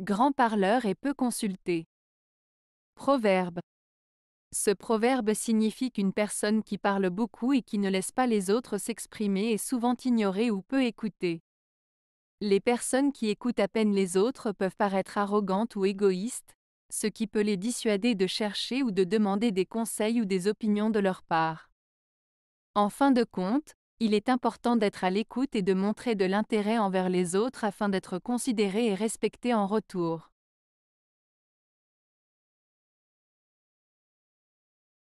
Grand parleur et peu consulté. Proverbe. Ce proverbe signifie qu'une personne qui parle beaucoup et qui ne laisse pas les autres s'exprimer est souvent ignorée ou peu écoutée. Les personnes qui écoutent à peine les autres peuvent paraître arrogantes ou égoïstes, ce qui peut les dissuader de chercher ou de demander des conseils ou des opinions de leur part. En fin de compte, il est important d'être à l'écoute et de montrer de l'intérêt envers les autres afin d'être considéré et respecté en retour.